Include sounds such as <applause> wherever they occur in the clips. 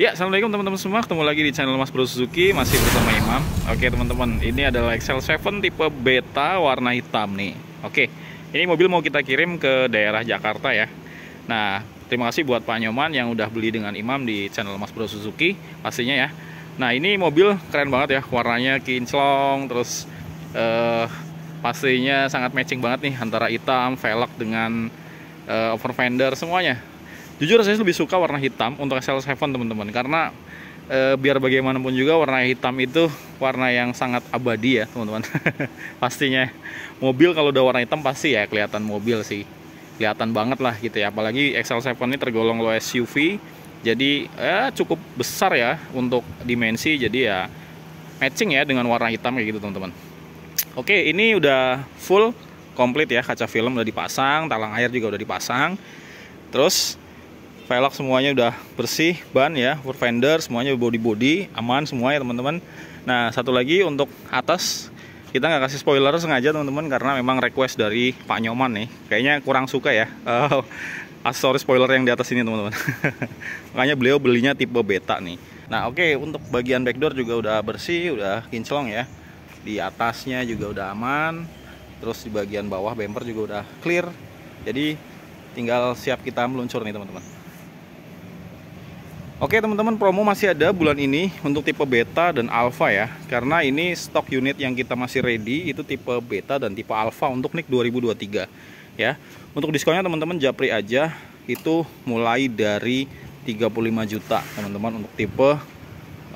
Ya, Assalamualaikum teman-teman semua. Ketemu lagi di channel Mas Bro Suzuki, masih bersama Imam. Oke, teman-teman, ini adalah Excel 7 tipe beta warna hitam nih. Oke. Ini mobil mau kita kirim ke daerah Jakarta ya. Nah, terima kasih buat Pak Nyoman yang udah beli dengan Imam di channel Mas Bro Suzuki pastinya ya. Nah, ini mobil keren banget ya, warnanya kinclong terus eh pastinya sangat matching banget nih antara hitam, velg dengan eh, over fender semuanya jujur saya lebih suka warna hitam untuk SL7 teman-teman karena e, biar bagaimanapun juga warna hitam itu warna yang sangat abadi ya teman-teman <laughs> pastinya mobil kalau udah warna hitam pasti ya kelihatan mobil sih kelihatan banget lah gitu ya apalagi XL7 ini tergolong low SUV jadi ya cukup besar ya untuk dimensi jadi ya matching ya dengan warna hitam kayak gitu teman-teman oke ini udah full komplit ya kaca film udah dipasang talang air juga udah dipasang terus velg semuanya udah bersih ban ya for fender semuanya body body aman semuanya teman-teman nah satu lagi untuk atas kita nggak kasih spoiler sengaja teman-teman karena memang request dari Pak Nyoman nih kayaknya kurang suka ya uh, eh, aksesoris <laughs> ah, spoiler yang di atas ini teman-teman <laughs> makanya beliau belinya tipe beta nih nah oke okay, untuk bagian backdoor juga udah bersih udah kinclong ya di atasnya juga udah aman terus di bagian bawah bumper juga udah clear jadi tinggal siap kita meluncur nih teman-teman Oke teman-teman promo masih ada bulan ini untuk tipe beta dan alpha ya Karena ini stok unit yang kita masih ready itu tipe beta dan tipe alpha untuk NIK 2023 ya Untuk diskonnya teman-teman japri aja itu mulai dari 35 juta teman-teman untuk tipe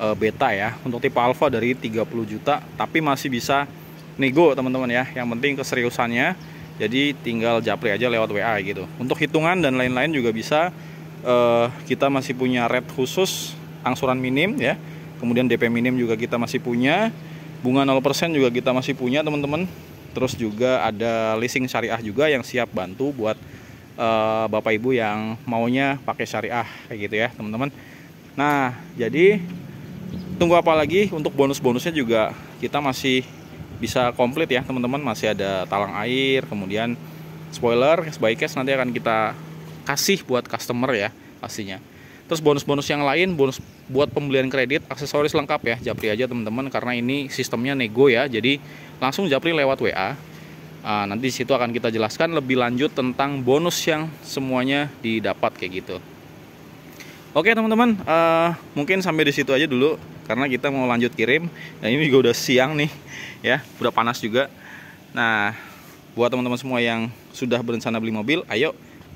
e, beta ya Untuk tipe alpha dari 30 juta tapi masih bisa nego teman-teman ya Yang penting keseriusannya jadi tinggal japri aja lewat WA gitu Untuk hitungan dan lain-lain juga bisa uh, kita masih punya rate khusus angsuran minim ya kemudian DP minim juga kita masih punya bunga 0% juga kita masih punya teman-teman terus juga ada leasing syariah juga yang siap bantu buat uh, bapak ibu yang maunya pakai syariah kayak gitu ya teman-teman nah jadi tunggu apa lagi untuk bonus-bonusnya juga kita masih bisa komplit ya teman-teman masih ada talang air kemudian spoiler sebaiknya nanti akan kita kasih buat customer ya pastinya. Terus bonus-bonus yang lain, bonus buat pembelian kredit, aksesoris lengkap ya, Japri aja teman-teman karena ini sistemnya nego ya. Jadi langsung Japri lewat WA. Nah, nanti situ akan kita jelaskan lebih lanjut tentang bonus yang semuanya didapat kayak gitu. Oke teman-teman, uh, mungkin sampai di situ aja dulu karena kita mau lanjut kirim. Nah ini juga udah siang nih, ya, udah panas juga. Nah, buat teman-teman semua yang sudah berencana beli mobil, ayo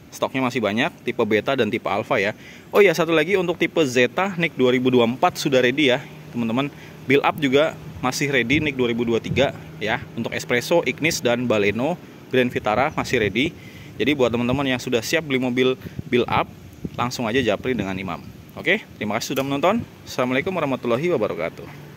Stoknya masih banyak, tipe beta dan tipe alpha ya. Oh ya satu lagi untuk tipe Zeta nik 2024 sudah ready ya, teman-teman. Build up juga masih ready nik 2023 ya. Untuk Espresso, Ignis dan Baleno Grand Vitara masih ready. Jadi buat teman-teman yang sudah siap beli mobil build up, langsung aja japri dengan Imam. Oke, terima kasih sudah menonton. Assalamualaikum warahmatullahi wabarakatuh.